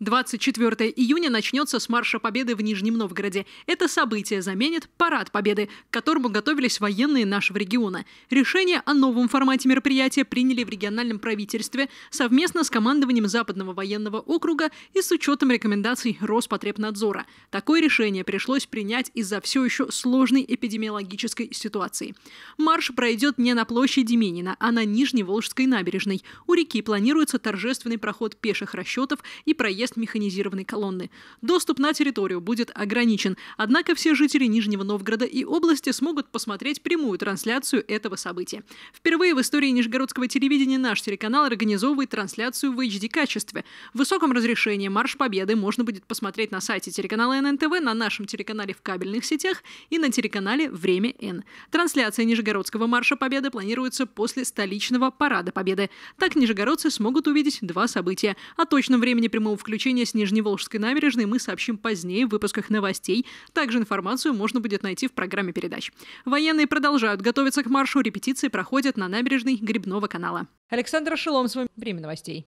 24 июня начнется с Марша Победы в Нижнем Новгороде. Это событие заменит Парад Победы, к которому готовились военные нашего региона. Решение о новом формате мероприятия приняли в региональном правительстве совместно с командованием Западного военного округа и с учетом рекомендаций Роспотребнадзора. Такое решение пришлось принять из-за все еще сложной эпидемиологической ситуации. Марш пройдет не на площади Минина, а на Нижневолжской набережной. У реки планируется торжественный проход пеших расчетов и проезд проезд механизированной колонны. Доступ на территорию будет ограничен, однако все жители Нижнего Новгорода и области смогут посмотреть прямую трансляцию этого события. Впервые в истории Нижегородского телевидения наш телеканал организовывает трансляцию в HD-качестве. В высоком разрешении «Марш Победы» можно будет посмотреть на сайте телеканала ННТВ, на нашем телеканале в кабельных сетях и на телеканале «Время Н». Трансляция Нижегородского «Марша Победы» планируется после столичного «Парада Победы». Так нижегородцы смогут увидеть два события. О точном времени прямого включения Приключения с Нижневолжской набережной мы сообщим позднее в выпусках новостей. Также информацию можно будет найти в программе передач. Военные продолжают готовиться к маршу. Репетиции проходят на набережной Грибного канала. Александра Шилом с вами. Время новостей.